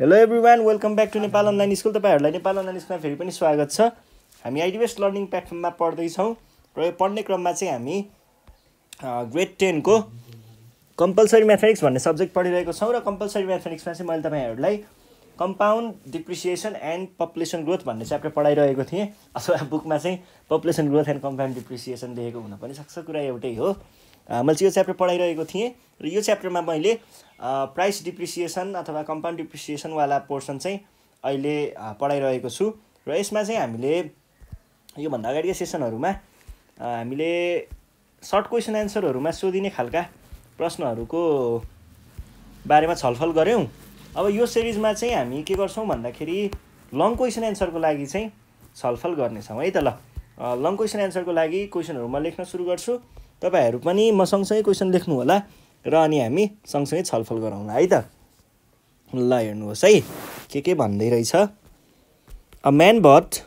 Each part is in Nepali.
hello everyone welcome back to Nepal online school तपाईँहरूलाई नेपाल अनलाइन स्कुलमा फेरि पनि स्वागत छ हामी आइडिबेस्ट लर्निङ प्लेटफर्ममा पढ्दैछौँ र यो पढ्ने क्रममा चाहिँ हामी ग्रेड टेनको कम्पलसरी म्याथमेटिक्स भन्ने सब्जेक्ट पढिरहेको छौँ र कम्पलसरी म्याथमेटिक्समा चाहिँ मैले तपाईँहरूलाई compound depreciation and population growth भन्ने च्याप्टर पढाइरहेको थिएँ अथवा बुकमा चाहिँ population growth and compound depreciation लेखेको हुन पनि सक्छ कुरा एउटै हो मैले चाहिँ यो च्याप्टर पढाइरहेको थिएँ र यो च्याप्टरमा मैले प्राइस डिप्रिसिएसन अथवा कम्पाउन्ड डिप्रिसिएसनवाला पोर्सन चाहिँ अहिले पढाइरहेको छु र यसमा चाहिँ हामीले योभन्दा अगाडिका सेसनहरूमा हामीले सर्ट क्वेसन एन्सरहरूमा सोधिने खालका प्रश्नहरूको बारेमा छलफल गऱ्यौँ अब यो सिरिजमा चाहिँ हामी के गर्छौँ भन्दाखेरि लङ क्वेसन एन्सरको लागि चाहिँ छलफल गर्नेछौँ है त ल लङ क्वेसन एन्सरको लागि क्वेसनहरू म लेख्न सुरु गर्छु तपाईँहरू पनि म सँगसँगै क्वेसन लेख्नु होला र अनि हामी सँगसँगै छलफल गरौँला है त ल हेर्नुहोस् है के के भन्दै रहेछ a man bought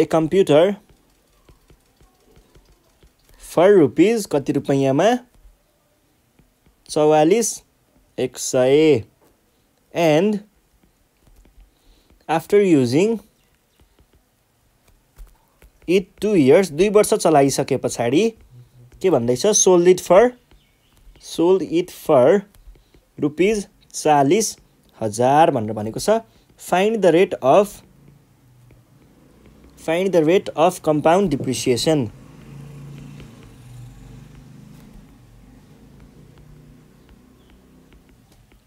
a computer for rupees कति रुपैयाँमा चौवालिस एक सय and after using it two years दुई वर्ष चलाइसके पछाडि के भन्दैछ sold it for sold it for rupees चालिस हजार भनेर भनेको छ find the rate of find the rate of compound depreciation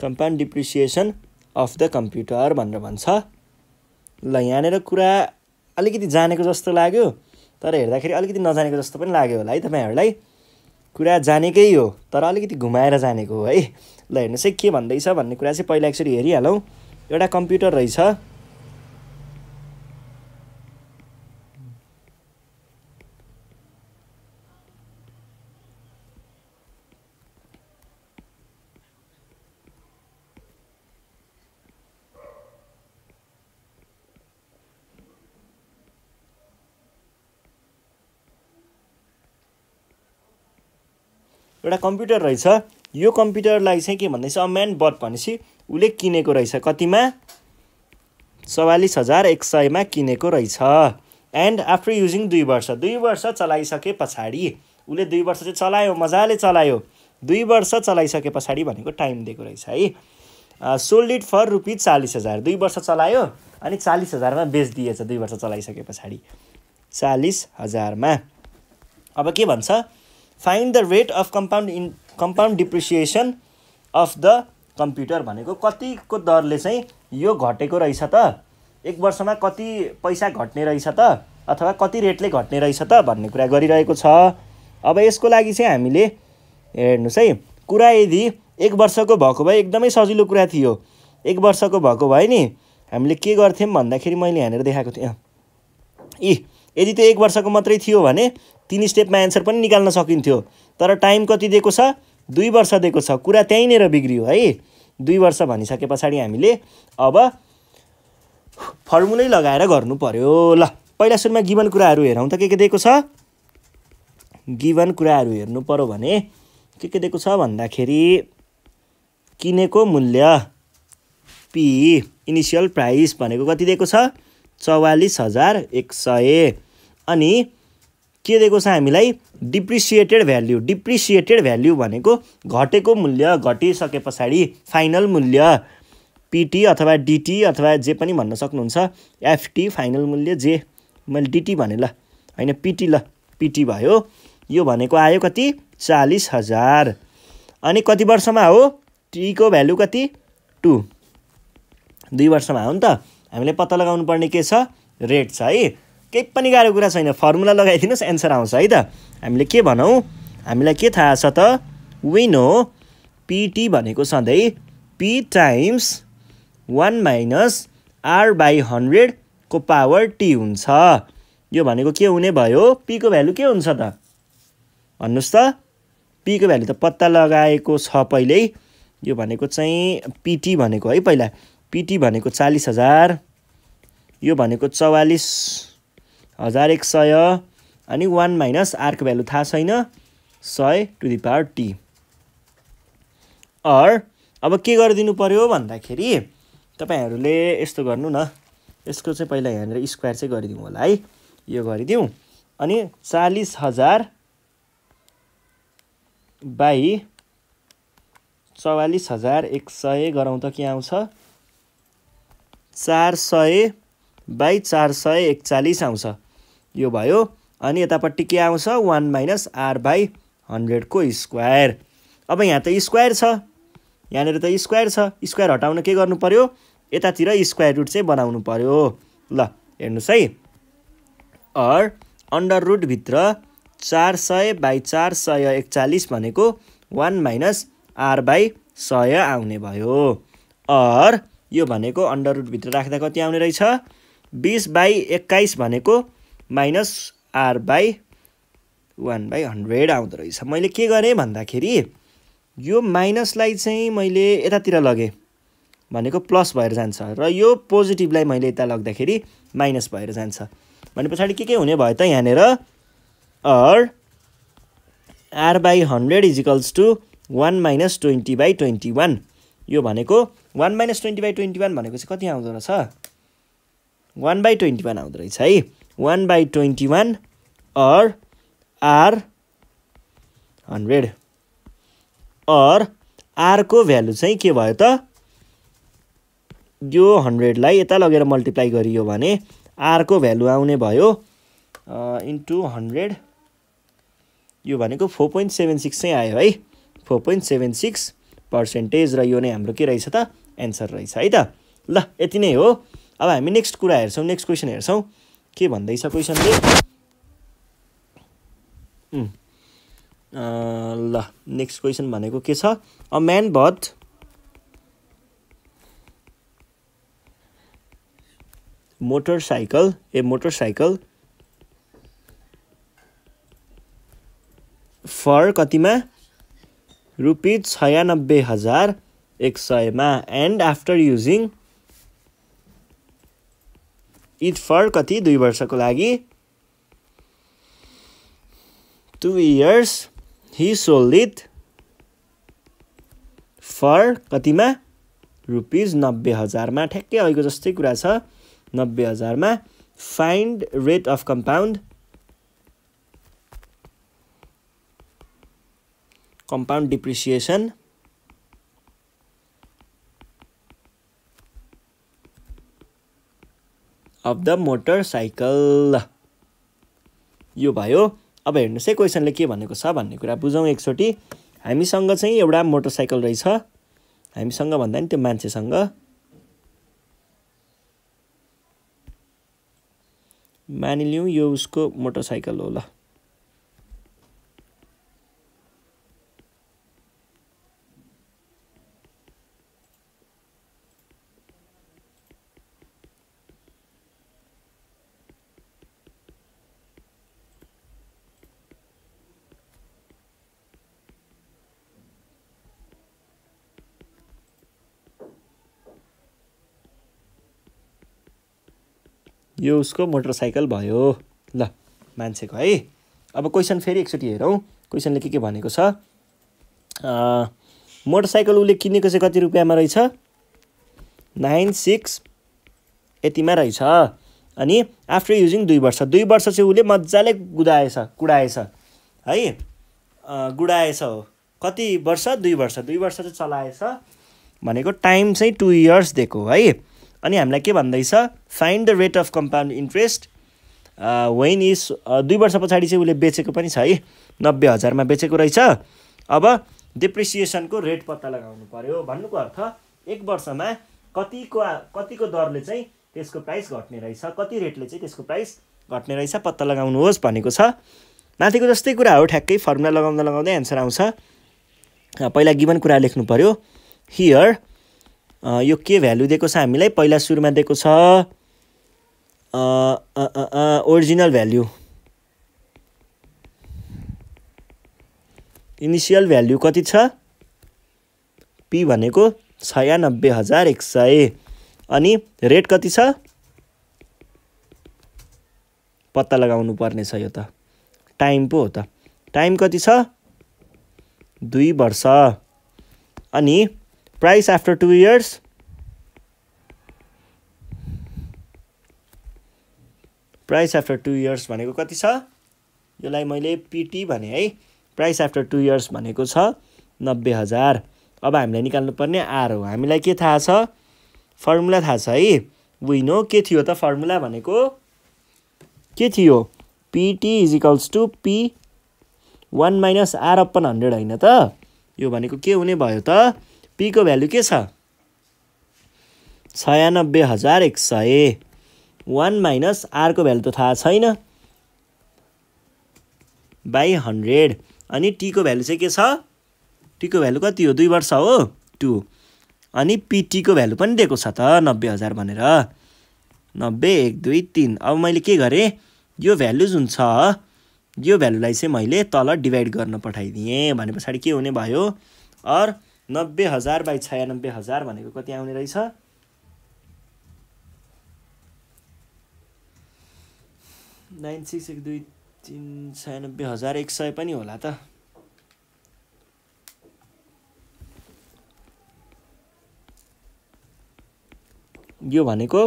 compound depreciation of the computer भनेर भन्छ ल यहाँनिर कुरा अलिकति जानेको जस्तो लाग्यो तर हेर्दाखेरि अलिकति नजानेको जस्तो पनि लाग्यो होला है तपाईँहरूलाई कुरा जानेकै हो तर अलिकति घुमाएर जानेको हो है ल हेर्नुहोस् है के भन्दैछ भन्ने कुरा चाहिँ पहिला एकचोटि हेरिहालौँ एउटा कम्प्युटर रहेछ एउटा कम्प्युटर रहेछ यो कम्प्युटरलाई चाहिँ के भन्दैछ म्यान बट भनेपछि उसले किनेको रहेछ कतिमा चौवालिस हजार एक सयमा किनेको रहेछ एन्ड आफ्टर युजिङ दुई वर्ष दुई वर्ष चलाइसके पछाडि उसले दुई वर्ष चाहिँ चलायो मजाले चलायो दुई वर्ष चलाइसके पछाडि भनेको टाइम दिएको रहेछ है सोल्ड इट फर रुपिज चालिस हजार दुई वर्ष चलायो अनि चालिस हजारमा बेचिदिएछ दुई वर्ष चलाइसके पछाडि चालिस हजारमा अब के भन्छ find the rate of compound in compound depreciation of the computer भनेको कतिको दरले चाहिँ यो घटेको रहेछ त एक वर्षमा कति पैसा घट्ने रहेछ त अथवा कति रेटले घट्ने रहेछ त भन्ने कुरा गरिरहेको छ अब यसको लागि चाहिँ हामीले हेर्नुहोस् है कुरा यदि एक वर्षको भएको भए एकदमै सजिलो कुरा थियो एक वर्षको भएको भए नि हामीले के गर्थ्यौँ भन्दाखेरि मैले यहाँनिर देखाएको थिएँ यी यदि त्यो एक वर्षको मात्रै थियो भने तिन स्टेपमा एन्सर पनि निकाल्न सकिन्थ्यो तर टाइम कति दिएको छ दुई वर्ष दिएको छ कुरा त्यहीँनिर बिग्रियो है दुई वर्ष भनिसके पछाडि हामीले अब फर्मुलै लगाएर गर्नु पर्यो ल पहिला सुरुमा गिभन कुराहरू हेरौँ त के के दिएको छ गिभन कुराहरू हेर्नु पऱ्यो भने के के दिएको छ भन्दाखेरि किनेको मूल्य पी इनिसियल प्राइस भनेको कति दिएको छ चौवालिस हजार एक सय अनि के दिएको छ हामीलाई डिप्रिसिएटेड भ्याल्यु डिप्रिसिएटेड भ्याल्यु भनेको घटेको मूल्य घटिसके पछाडि फाइनल मूल्य पिटी अथवा डिटी अथवा जे पनि भन्न सक्नुहुन्छ एफटी फाइनल मूल्य जे मैले डिटी भने ल होइन पिटी ल पिटी भयो यो भनेको आयो कति चालिस हजार अनि कति वर्षमा हो टीको भ्यालु कति टू दुई वर्षमा हो नि त हामीले पत्ता लगाउनु पर्ने के छ रेट छ है केही पनि गाह्रो कुरा छैन फर्मुला लगाइदिनुहोस् एन्सर आउँछ है त हामीले के भनौँ हामीलाई के थाहा छ त विन हो पिटी भनेको सधैँ P times one minus R by हन्ड्रेडको पावर टी हुन्छ यो भनेको के हुने भयो पीको भ्यालु के हुन्छ त भन्नुहोस् त पीको भ्यालु त पत्ता लगाएको छ पहिल्यै यो भनेको चाहिँ पिटी भनेको है पहिला पिटी भनेको चालिस हजार यो भनेको चौवालिस हजार एक सय अनि वान माइनस आरको भ्यालु थाहा छैन सय to the power T or अब के गरिदिनु पऱ्यो भन्दाखेरि तपाईँहरूले यस्तो गर्नु न यसको चाहिँ पहिला यहाँनिर स्क्वायर चाहिँ गरिदिउँ होला है यो गरिदिउँ अनि चालिस हजार बाई चौवालिस हजार एक सय गराउँ त के आउँछ चार सय बाई चार सय एकचालिस आउँछ यो भयो अनि यतापट्टि के आउँछ वान माइनस आर बाई हन्ड्रेडको स्क्वायर अब यहाँ त स्क्वायर छ यहाँनिर त स्क्वायर छ स्क्वायर हटाउन के गर्नु पऱ्यो यतातिर स्क्वायर रुट चाहिँ बनाउनु पऱ्यो ल हेर्नुहोस् है अर अन्डर रुटभित्र चार सय बाई चार सय एकचालिस भनेको वान माइनस आर बाई सय आउने भयो अर यो भनेको अन्डर रुटभित्र राख्दा कति आउने रहेछ बिस बाई एक्काइस भनेको minus R by one by hundred आउँदो रहेछ मैले के गरेँ भन्दाखेरि यो माइनसलाई चाहिँ मैले यतातिर लगेँ भनेको प्लस भएर जान्छ र यो पोजिटिभलाई मैले यता लग्दाखेरि माइनस भएर जान्छ भने पछाडि के के हुने भयो त यहाँनिर or R by hundred equals to one minus twenty by twenty one यो भनेको one minus twenty by twenty one भनेको चाहिँ कति आउँदो रहेछ वान बाई ट्वेन्टी वान आउँदो रहेछ है one by twenty one or R hundred or आरको भ्यालु चाहिँ के भयो त यो हन्ड्रेडलाई यता लगेर मल्टिप्लाई गरियो भने आरको भ्यालु आउने भयो इन्टु हन्ड्रेड यो भनेको फोर पोइन्ट सेभेन सिक्स चाहिँ आयो है four point seven six percentage र यो नै हाम्रो के रहेछ त एन्सर रहेछ है त ल यति नै हो अब हामी नेक्स्ट कुरा हेर्छौँ नेक्स्ट क्वेसन हेर्छौँ के भन्दैछ क्वेसनले ल नेक्स्ट क्वेसन भनेको के छ a man bought motorcycle a motorcycle for कतिमा रुपिज छयानब्बे हजार एक सयमा and after using it for कति दुई वर्षको लागि two years he sold it for कतिमा रुपिज नब्बे हजारमा ठ्याक्कै अहिलेको जस्तै कुरा छ नब्बे हजारमा find rate of compound compound depreciation of the motorcycle यो भयो अब हेर्नुहोस् है क्वेसनले के भनेको छ भन्ने कुरा बुझौँ एकचोटि हामीसँग चाहिँ एउटा मोटरसाइकल रहेछ हामीसँग भन्दा नि त्यो मान्छेसँग मानिलिउँ यो उसको मोटरसाइकल हो ल यो उसको मोटरसाइकल भयो ल मान्छेको है अब क्वेसन फेरि एकचोटि हेरौँ क्वेसनले के के भनेको छ मोटरसाइकल उसले किनेको चाहिँ कति रुपियाँमा रहेछ नाइन सिक्स यतिमा रहेछ अनि आफ्टर युजिङ दुई वर्ष दुई वर्ष चाहिँ उसले मजाले गुदाएछ कुडाएछ है गुडाएछ हो कति वर्ष दुई वर्ष दुई वर्ष चाहिँ चलाएछ भनेको टाइम चाहिँ टु इयर्स दिएको है अनि हामीलाई के भन्दैछ find the rate of compound interest when is दुई वर्ष पछाडि चाहिँ उसले बेचेको पनि छ है नब्बे हजारमा बेचेको रहेछ अब डिप्रिसिएसनको रेट पत्ता लगाउनु पऱ्यो भन्नुको अर्थ एक वर्षमा कतिको कतिको दरले चाहिँ त्यसको प्राइस घट्ने रहेछ कति रेटले चाहिँ त्यसको प्राइस घट्ने रहेछ पत्ता लगाउनुहोस् भनेको छ माथिको जस्तै कुरा हो ठ्याक्कै फर्मुला लगाउँदा लगाउँदै एन्सर आउँछ पहिला गिभन कुरा लेख्नु पऱ्यो हियर यो के भ्यालु दिएको छ हामीलाई पहिला सुरुमा दिएको छ ओरिजिनल भ्याल्यु इनिसियल भ्याल्यु कति छ पी भनेको छयानब्बे हजार एक सय अनि रेट कति छ पत्ता लगाउनु पर्ने छ यो त टाइम पो हो त टाइम कति छ दुई वर्ष अनि price after 2 years price after two years भनेको कति छ यसलाई मैले पिटी भने है प्राइस आफ्टर टु इयर्स भनेको छ नब्बे हजार अब हामीलाई निकाल्नुपर्ने आर हो हामीलाई के थाहा छ फर्मुला थाहा छ है विनो के थियो त फर्मुला भनेको के थियो PT is equals to P one minus R upon hundred होइन त यो भनेको के हुने भयो त पीको भ्यालु के छ छयानब्बे हजार एक सय वान माइनस आरको भ्यालु त थाहा छैन बाई हन्ड्रेड अनि टीको भ्यालु चाहिँ के छ टीको भ्यालु कति हो दुई वर्ष हो टु अनि पिटीको भ्यालु पनि दिएको छ त नब्बे हजार भनेर नब्बे एक दुई तिन अब मैले के गरेँ यो भ्यालु जुन छ यो भ्यालुलाई चाहिँ मैले तल डिभाइड गर्न पठाइदिएँ भने पछाडि के हुने भयो अर नब्बे हजार बाई छयानब्बे हजार भनेको कति आउने रहेछ नाइन सिक्स एक दुई तिन छयानब्बे हजार एक सय पनि होला त यो भनेको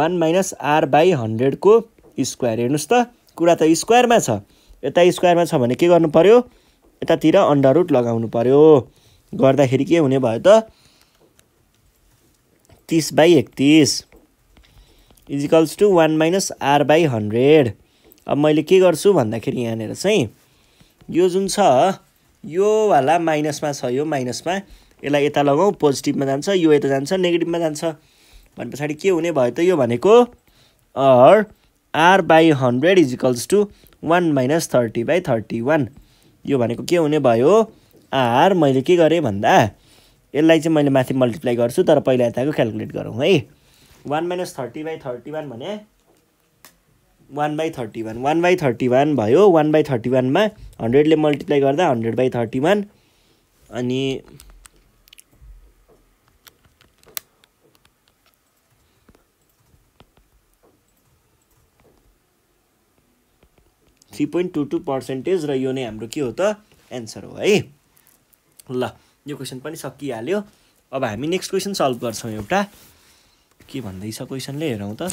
वान माइनस आर बाई हन्ड्रेडको स्क्वायर हेर्नुहोस् त कुरा त स्क्वायरमा छ यता स्क्वायरमा छ भने के गर्नु पऱ्यो यतातिर अन्डर रुट लगाउनु पऱ्यो गर्दाखेरि के हुने भयो त तिस बाई एकतिस equals to one minus R by hundred अब मैले के गर्छु भन्दाखेरि यहाँनिर चाहिँ यो जुन छ योवाला माइनसमा छ यो माइनसमा यसलाई यता लगाउँ पोजिटिभमा जान्छ यो यता जान्छ नेगेटिभमा जान्छ भने पछाडि के हुने भयो त यो भनेको or R by hundred equals to one minus thirty by thirty one यो भनेको के हुने भयो आर मैले के गरेँ भन्दा यसलाई चाहिँ मैले माथि मल्टिप्लाई गर्छु तर पहिला यताको क्यालकुलेट गरौँ है one minus thirty by thirty one भने one by thirty one one by thirty one भयो वान बाई थर्टी वानमा हन्ड्रेडले मल्टिप्लाई गर्दा हन्ड्रेड बाई थर्टी वान अनि three point two two percentage र यो नै हाम्रो के हो त एन्सर हो है ल यो क्वेसन पनि सकिहाल्यो अब हामी नेक्स्ट क्वेसन सल्भ गर्छौँ एउटा के भन्दैछ क्वेसनले हेरौँ त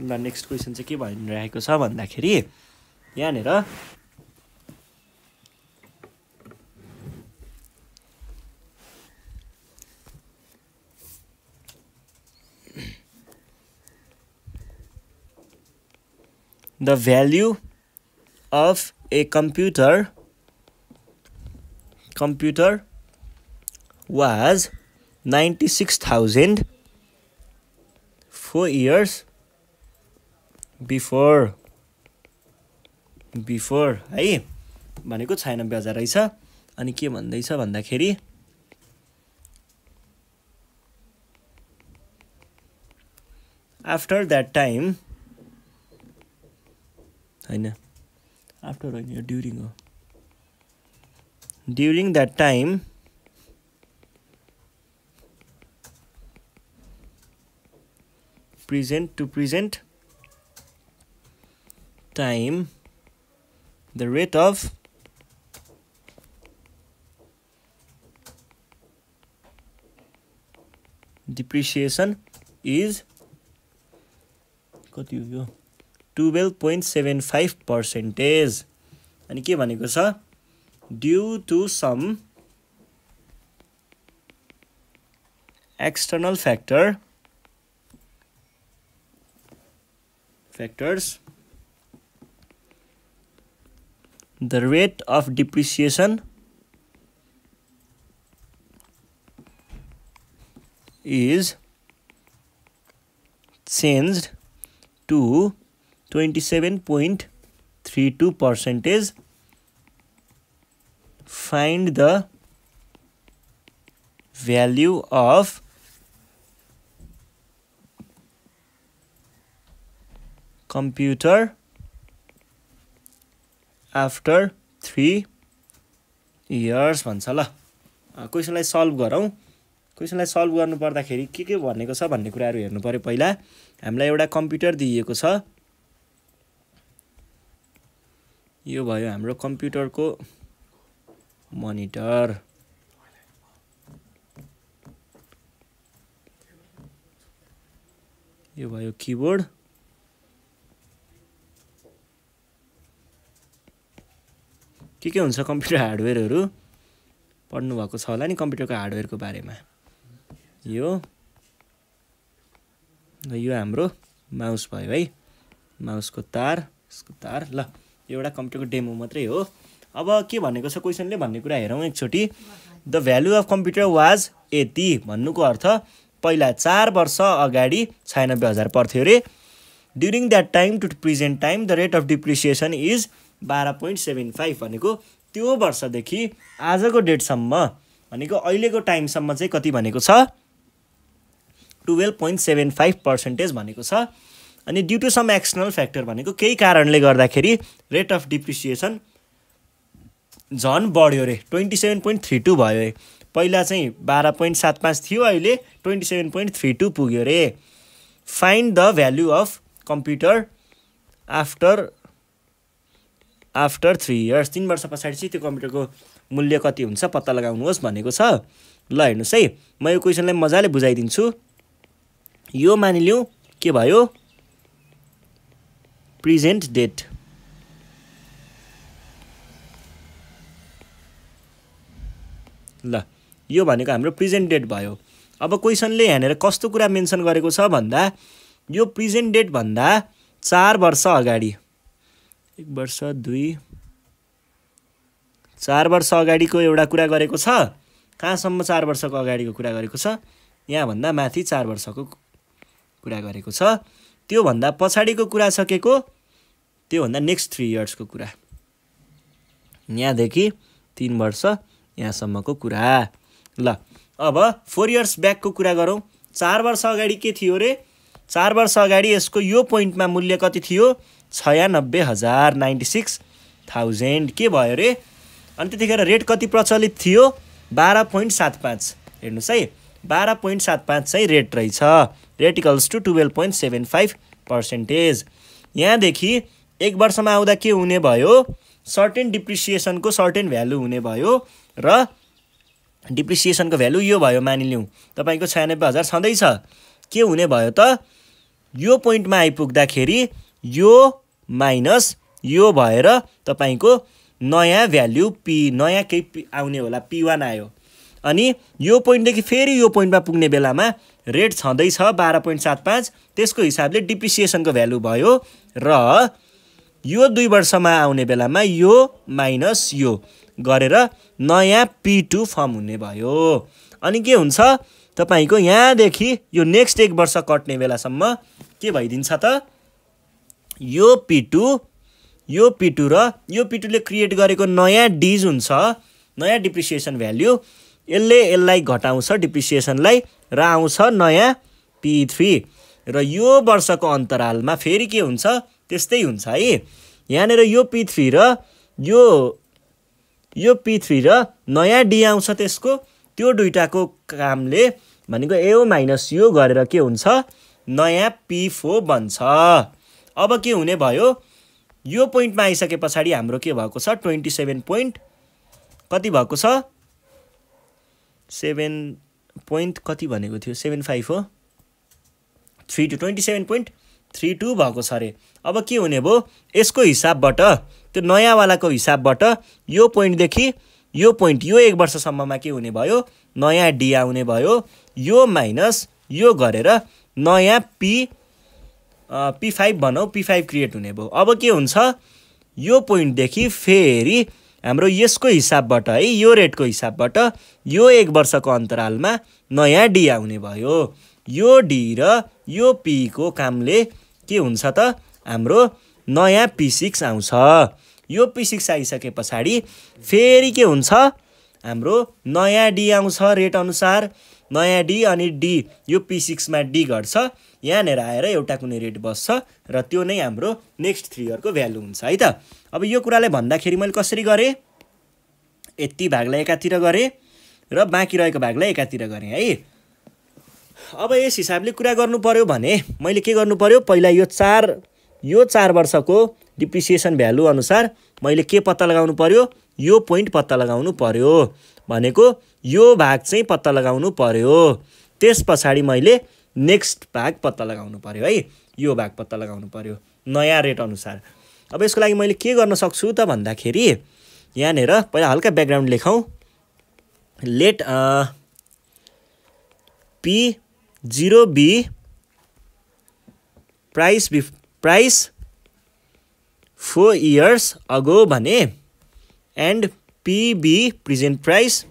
ल नेक्स्ट क्वेसन चाहिँ के भनिरहेको छ भन्दाखेरि यहाँनिर the value of a computer computer was 96000 four years before before chaina भनेको raicha ani ke bhandai cha bhanda kheri after that time होइन आफ्टर होइन यो ड्युरिङ हो during that time present to present time the rate of depreciation is कति हो यो twelve point seven five percentage अनि के भनेको छ due to some external factor factors the rate of depreciation is change to twenty seven point three two percentage find the value of computer after three years भन्छ ल क्वेसनलाई सल्भ गरौँ क्वेसनलाई सल्भ गर्नु पर्दाखेरि के के भनेको छ भन्ने कुराहरू हेर्नु पऱ्यो पहिला हामीलाई एउटा कम्प्युटर दिइएको छ यो भयो हाम्रो कम्प्युटरको मनिटर यो भयो किबोर्ड के के हुन्छ कम्प्युटर हार्डवेयरहरू पढ्नुभएको छ होला नि कम्प्युटरको हार्डवेयरको बारेमा यो यो हाम्रो माउस भयो है माउसको तार उसको तार ल यो एउटा कम्प्युटरको डेमो मात्रै हो अब के भनेको छ क्वेसनले भन्ने कुरा हेरौँ एकचोटि the value of computer was यति भन्नुको अर्थ पहिला चार वर्ष अगाडि छयानब्बे हजार पर्थ्यो अरे during that time to present time the rate of depreciation is बाह्र पोइन्ट सेभेन फाइभ भनेको त्यो वर्षदेखि आजको डेटसम्म भनेको अहिलेको टाइमसम्म चाहिँ कति भनेको छ twelve point seven five percentage भनेको छ अनि due to some external factor भनेको केही कारणले गर्दाखेरि रेट अफ डिप्रिसिएसन झन् बढ्यो रे twenty seven point three two भयो अरे पहिला चाहिँ बाह्र पोइन्ट सात पाँच थियो अहिले twenty seven point three two पुग्यो रे find the value of computer after after three years तिन वर्ष पछाडि चाहिँ त्यो कम्प्युटरको मूल्य कति हुन्छ पत्ता लगाउनुहोस् भनेको छ ल हेर्नुहोस् है म यो क्वेसनलाई मजाले बुझाइदिन्छु यो मानिलिउँ के भयो प्रिजेन्ट डेट ल यो भनेको हाम्रो प्रेजेन्ट डेट भयो अब क्वेसनले यहाँनिर कस्तो कुरा मेन्सन गरेको छ भन्दा यो प्रेजेन्ट भन्दा चार वर्ष अगाडि एक वर्ष दुई चार वर्ष अगाडिको एउटा कुरा गरेको छ कहाँसम्म चार वर्षको अगाडिको कुरा गरेको छ यहाँभन्दा माथि चार वर्षको कुरा गरेको छ त्योभन्दा पछाडिको कुरा सकेको त्योभन्दा नेक्स्ट थ्री इयर्सको कुरा यहाँदेखि तिन वर्ष यहाँसम्मको कुरा ल अब फोर इयर्स ब्याकको कुरा गरौँ चार वर्ष अगाडि के थियो अरे चार वर्ष अगाडि यसको यो पोइन्टमा मूल्य कति थियो छयानब्बे हजार नाइन्टी सिक्स थाउजन्ड के भयो अरे अनि त्यतिखेर रेट कति प्रचलित थियो बाह्र पोइन्ट सात पाँच हेर्नुहोस् है बाह्र पोइन्ट सात पाँच चाहिँ रेट रहेछ rate equals to twelve point seven five percentage यहाँदेखि एक वर्षमा आउँदा के हुने भयो सर्टेन डिप्रिसिएसनको सर्टेन भ्यालु हुने भयो र डिप्रिसिएसनको भ्यालु यो भयो मानिलिउँ तपाईँको छयानब्बे हजार छँदैछ के हुने भयो त यो पोइन्टमा आइपुग्दाखेरि यो माइनस यो भएर तपाईँको नयाँ भ्याल्यु पी नयाँ केही पी आउने होला पी वान आयो अनि यो पोइन्टदेखि फेरि यो पोइन्टमा पुग्ने बेलामा रेट छँदैछ बाह्र पोइन्ट सात पाँच त्यसको हिसाबले डिप्रिसिएसनको भ्यालु भयो र यो दुई वर्षमा आउने बेलामा यो माइनस यो गरेर नयाँ पी टू फर्म हुने भयो अनि के हुन्छ तपाईँको यहाँदेखि यो नेक्स्ट एक वर्ष कट्ने बेलासम्म के भइदिन्छ त यो पी टू यो पी टू र यो पी टूले क्रिएट गरेको नयाँ डिज हुन्छ नयाँ डिप्रिसिएसन भ्याल्यु यसले यसलाई घटाउँछ डिप्रिसिएसनलाई र आउँछ नयाँ पी थ्री र यो वर्षको अन्तरालमा फेरि के हुन्छ त्यस्तै हुन्छ है यहाँनिर यो पी थ्री र यो यो पी थ्री र नयाँ डी आउँछ त्यसको त्यो दुइटाको कामले भनेको एओ माइनस यु गरेर के हुन्छ नयाँ पी फोर बन्छ अब के हुने भयो यो पोइन्टमा आइसके पछाडि हाम्रो के भएको छ ट्वेन्टी सेभेन पोइन्ट कति भएको छ सेभेन पोइन्ट कति भनेको थियो सेभेन फाइभ हो three two twenty seven point three two भएको छ अरे अब के हुने भयो यसको हिसाबबाट त्यो नयाँवालाको हिसाबबाट यो पोइन्टदेखि यो पोइन्ट यो एक वर्षसम्ममा के हुने भयो नयाँ डी आउने भयो यो माइनस यो गरेर नयाँ पी पी फाइभ भनौँ पी फाइभ क्रिएट हुने भयो अब के हुन्छ यो पोइन्टदेखि फेरि हाम्रो यसको हिसाबबाट है यो रेटको हिसाबबाट यो एक वर्षको अन्तरालमा नयाँ डी आउने भयो यो डी र यो पीको कामले के हुन्छ त हाम्रो नयाँ पी सिक्स आउँछ यो पी सिक्स आइसके पछाडि फेरि के हुन्छ हाम्रो नयाँ डी आउँछ रेट अनुसार नयाँ डी अनि डी यो पी सिक्समा डी घट्छ यहाँनिर आएर एउटा कुनै रेट बस्छ र त्यो नै हाम्रो नेक्स्ट थ्री इयरको भ्यालु हुन्छ है त अब यो कुरालाई भन्दाखेरि मैले कसरी गरेँ यति भागलाई एकातिर गरेँ र बाँकी रहेको भागलाई एकातिर गरेँ है अब यस हिसाबले कुरा गर्नु पर्यो भने मैले के गर्नु पर्यो पहिला यो चार यो चार वर्षको डिप्रिसिएसन भ्यालु अनुसार मैले के पत्ता लगाउनु पर्यो यो पोइन्ट पत्ता लगाउनु पर्यो भनेको यो भाग चाहिँ पत्ता लगाउनु पर्यो त्यस पछाडि मैले नेक्स्ट भाग पत्ता लगाउनु पर्यो है यो भाग पत्ता लगाउनु पर्यो नयाँ रेट अनुसार अब यसको लागि मैले के गर्न सक्छु त भन्दाखेरि यहाँनिर पहिला हल्का ब्याकग्राउन्ड लेखौँ let P zero B price be price four years ago bane and PB present price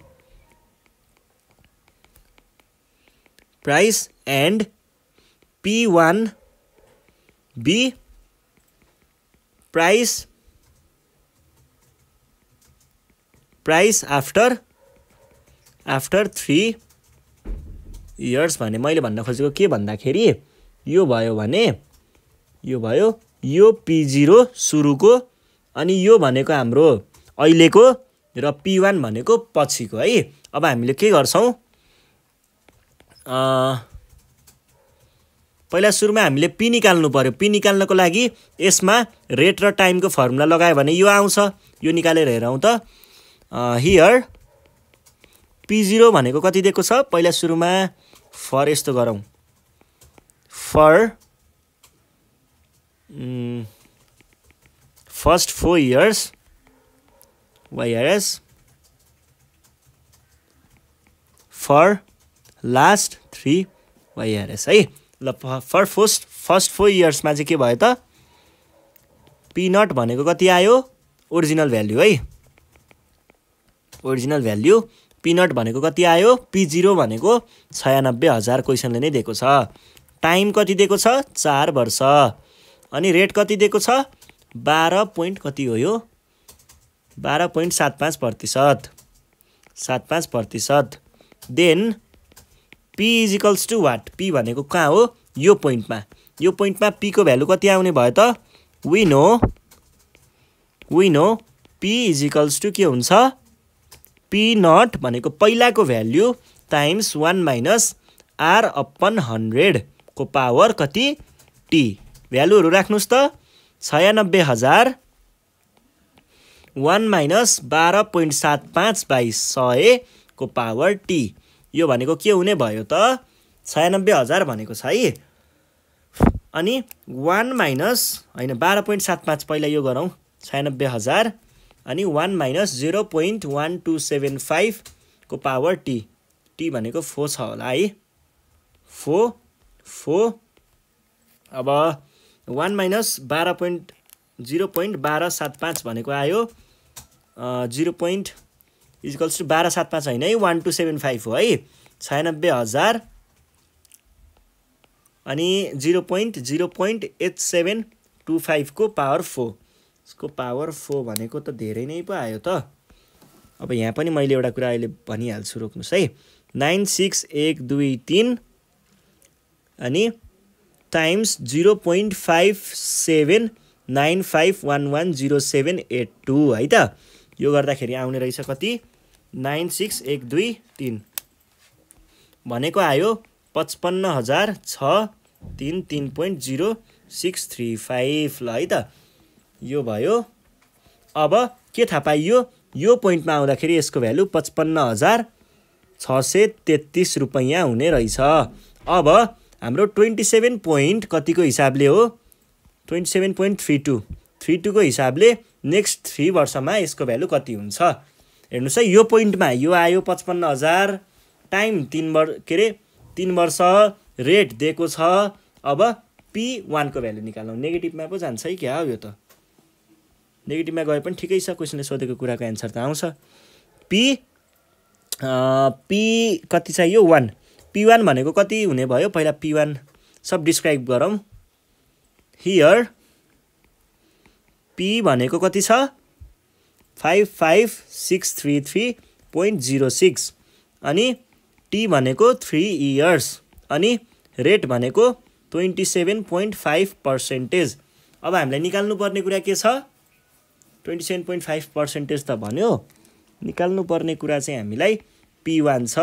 price and P one B price price after after three years भने मैले भन्न खोजेको के भन्दाखेरि यो भयो भने यो भयो यो पी जिरो सुरुको अनि यो भनेको हाम्रो अहिलेको र पी वान भनेको पछिको है अब हामीले के गर्छौँ पहिला सुरुमा हामीले पी निकाल्नु पऱ्यो पी निकाल्नको लागि यसमा रेट र टाइमको फर्मुला लगायो भने यो आउँछ यो निकालेर हेरौँ त हियर पी जिरो भनेको कति दिएको छ पहिला सुरुमा फर यस्तो गरौँ for first four years YRS for last three YRS है ल फर फर्स्ट फर्स्ट फोर इयर्समा चाहिँ के भयो त पिनट भनेको कति आयो ओरिजिनल भ्याल्यु है ओरिजिनल भ्याल्यु पिनट भनेको कति आयो पी जिरो भनेको छयानब्बे हजार क्वेसनले नै दिएको छ टाइम कति दिएको छ चार वर्ष अनि रेट कति दिएको छ बाह्र पोइन्ट कति हो यो बाह्र पोइन्ट सात पाँच प्रतिशत सात पाँच प्रतिशत then P equals to what P भनेको कहाँ हो यो पोइन्टमा यो पोइन्टमा पीको भ्यालु कति आउने भयो त विन हो विन हो पी इजिकल्स टु के हुन्छ पी नट भनेको पहिलाको value times one minus R upon हन्ड्रेडको पावर कति टी भ्यालुहरू राख्नुहोस् त छयानब्बे हजार वान माइनस बाह्र पोइन्ट सात पाँच बाई सयको पावर टी यो भनेको के हुने भयो त छयानब्बे हजार भनेको छ है अनि वान माइनस होइन बाह्र पोइन्ट सात पाँच पहिला यो गरौँ छयानब्बे हजार अनि one minus zero point one two seven फाइभको पावर टी टी भनेको फो छ होला है फो फो अब वान माइनस बाह्र पोइन्ट जिरो पोइन्ट बाह्र सात पाँच भनेको आयो जिरो पोइन्ट इजिकल्स टु बाह्र सात पाँच होइन है वान टू सेभेन फाइभ हो है छयानब्बे हजार अनि zero point zero point eight seven two फाइभको पावर फोर यसको पावर फोर भनेको त धेरै नै पो आयो त अब यहाँ पनि मैले एउटा कुरा अहिले भनिहाल्छु रोक्नुहोस् है नाइन सिक्स एक दुई तिन अनि times zero point five seven nine five one one zero seven eight two है त यो गर्दाखेरि आउने रहेछ कति नाइन सिक्स एक दुई तिन भनेको आयो पचपन्न हजार छ तिन तिन point zero six three five ल है त यो भयो अब के थाहा पाइयो यो पोइन्टमा आउँदाखेरि यसको भ्यालु पचपन्न हजार छ सय तेत्तिस रुपैयाँ हुने रहेछ अब हाम्रो ट्वेन्टी सेभेन पोइन्ट कतिको हिसाबले हो twenty seven point three two three टूको हिसाबले नेक्स्ट थ्री वर्षमा यसको भ्यालु कति हुन्छ हेर्नुहोस् है यो पोइन्टमा यो आयो पचपन्न हजार टाइम तिन वर् के अरे तिन वर्ष रेट दिएको छ अब पी वानको भ्यालु निकाल्नु नेगेटिभमा पो जान्छ है क्या हो यो त नेगेटिभमा गए पनि ठिकै छ क्वेसनले सोधेको कुराको एन्सर त आउँछ पी पी कति चाहियो वान पी वान भनेको कति हुने भयो पहिला पी वान सब डिस्क्राइब गरौँ हियर पी भनेको कति छ five five six three three point zero six अनि टी भनेको थ्री इयर्स अनि रेट भनेको twenty seven point five percentage अब हामीलाई निकाल्नुपर्ने कुरा के छ twenty seven point five percentage त भन्यो निकाल्नुपर्ने कुरा चाहिँ हामीलाई पी वान छ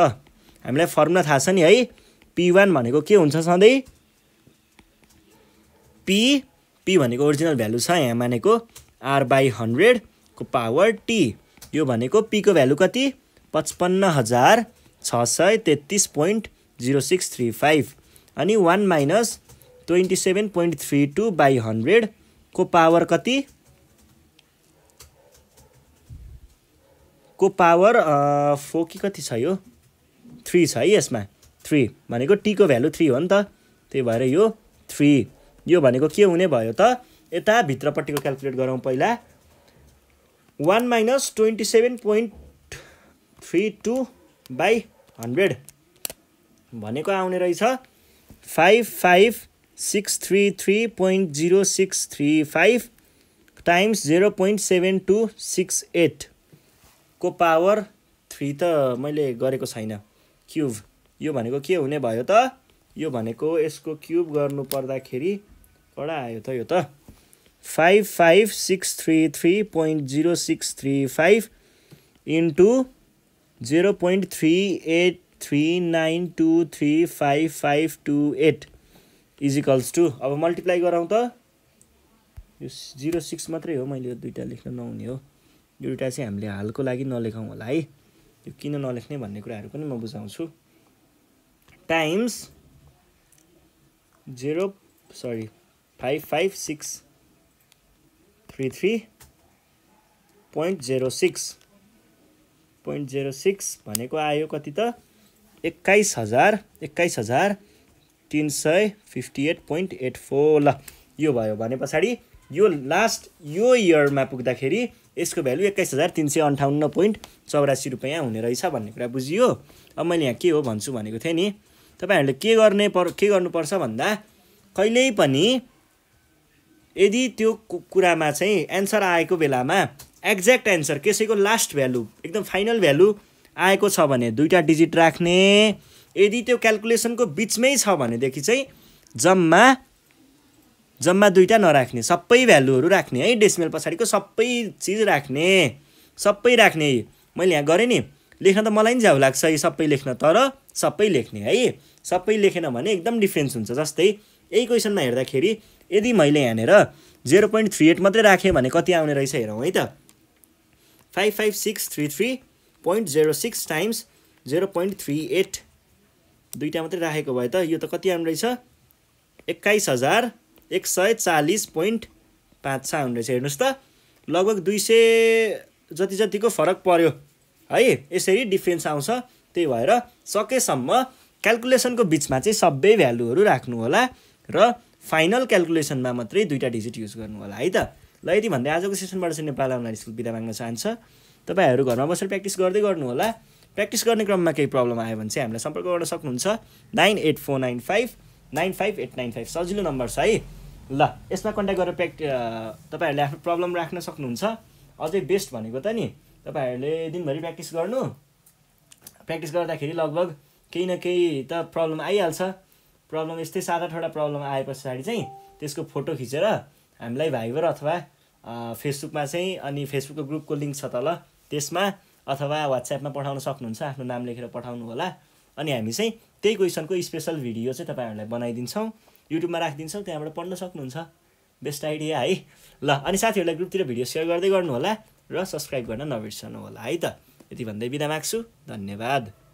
हामीलाई फर्मुला थाहा छ नि है पी वान भनेको के हुन्छ सधैँ पी पी भनेको ओरिजिनल भ्यालु छ यहाँ मानेको आर बाई हन्ड्रेडको पावर टी यो भनेको पीको भ्यालु कति पचपन्न हजार छ सय तेत्तिस point zero six three five अनि one minus twenty seven point three two by हन्ड्रेडको पावर कति को पावर फोर कि कति छ यो थ्री छ है यसमा थ्री भनेको टीको भ्यालु थ्री हो नि त त्यही भएर यो थ्री यो भनेको के हुने भयो त यता भित्रपट्टिको क्यालकुलेट गरौँ पहिला one minus twenty seven point three two by hundred भनेको आउने रहेछ five five six three three point zero six three five times zero point seven two six eight को पावर थ्री त मैले गरेको छैन क्युब यो भनेको के हुने भयो त यो भनेको यसको क्युब गर्नु पर्दाखेरि कडा आयो त यो त five five six three three point zero six three five into zero point three eight three nine two three five five two eight equals to अब मल्टिप्लाई गराउँ त यो जिरो सिक्स मात्रै हो मैले यो दुइटा लेख्न नहुने हो एउटा चाहिँ हामीले हालको लागि नलेखौँ होला है यो किन नलेख्ने भन्ने कुराहरू पनि म बुझाउँछु times zero sorry five five six three three point zero six point zero six भनेको आयो कति त एक्काइस हजार एक्काइस हजार तिन सय fifty eight point eight four ल यो भयो भने पछाडि यो लास्ट यो इयरमा पुग्दाखेरि यसको भ्यालु एक्काइस हजार तिन सय अन्ठाउन्न पोइन्ट चौरासी रुपियाँ हुने रहेछ भन्ने कुरा बुझियो अब मैले यहाँ के हो भन्छु भनेको थिएँ नि तपाईँहरूले के गर्ने पर के गर्नुपर्छ भन्दा कहिल्यै पनि यदि त्यो कुरामा चाहिँ एन्सर आएको बेलामा एक्ज्याक्ट एन्सर कसैको लास्ट भ्यालु एकदम फाइनल भ्यालु आएको छ भने दुईवटा डिजिट राख्ने यदि त्यो क्यालकुलेसनको बिचमै छ भनेदेखि चाहिँ जम्मा जम्मा दुईवटा नराख्ने सबै भ्यालुहरू राख्ने है डेसिमेल पछाडिको सबै चिज राख्ने सबै राख्ने मैले यहाँ गरेँ नि लेख्न त मलाई नि झ्याउ लाग्छ है सबै लेख्न तर सबै लेख्ने है सबै लेखेन भने एकदम डिफ्रेन्स हुन्छ जस्तै यही क्वेसनमा हेर्दाखेरि यदि मैले यहाँनिर जेरो पोइन्ट थ्री एट मात्रै राखेँ भने कति आउने रहेछ हेरौँ है त five five six three three point zero six times zero point three eight दुईवटा मात्रै राखेको भए त यो त कति आउने रहेछ एक्काइस हजार एक सय चालिस पोइन्ट पाँच छ हुने रहेछ हेर्नुहोस् त लगभग दुई सय जति जतिको फरक पर्यो है यसरी डिफ्रेन्स आउँछ त्यही भएर सकेसम्म क्यालकुलेसनको बिचमा चाहिँ सबै भ्यालुहरू राख्नुहोला र फाइनल क्यालकुलेसनमा मात्रै दुईवटा डिजिट युज गर्नु होला है त ल यति भन्दै आजको सेसनबाट चाहिँ नेपाल अनलाइन स्कुल बिदा माग्न चाहन्छ तपाईँहरू घरमा बसेर प्र्याक्टिस गर्दै गर्नु होला प्र्याक्टिस गर्ने क्रममा केही प्रब्लम आयो भने चाहिँ हामीलाई सम्पर्क गर्न सक्नुहुन्छ nine eight four nine five nine five eight nine five सजिलो नम्बर छ है ल यसमा कन्ट्याक्ट गरेर प्र्याक्ट तपाईँहरूले आफ्नो प्रब्लम राख्न सक्नुहुन्छ अझै बेस्ट भनेको त नि तपाईँहरूले दिनभरि प्र्याक्टिस गर्नु प्र्याक्टिस गर्दाखेरि लगभग केही न केही त प्रब्लम आइहाल्छ प्रब्लम यस्तै सात आठवटा प्रब्लम आए पछाडि चाहिँ त्यसको फोटो खिचेर हामीलाई भाइबर अथवा फेसबुकमा चाहिँ अनि फेसबुकको ग्रुपको लिङ्क छ तल त्यसमा अथवा वाट्सएपमा पठाउन सक्नुहुन्छ आफ्नो नाम लेखेर पठाउनु होला अनि हामी चाहिँ त्यही क्वेसनको स्पेसल भिडियो चाहिँ तपाईँहरूलाई बनाइदिन्छौँ युट्युबमा राखिदिन्छौँ त्यहाँबाट पढ्न सक्नुहुन्छ बेस्ट आइडिया है ल अनि साथीहरूलाई ग्रुपतिर भिडियो सेयर गर्दै गर्नु होला र सब्सक्राइब गर्न नबिर्सनु होला है त यति भन्दै बिदा माग्छु धन्यवाद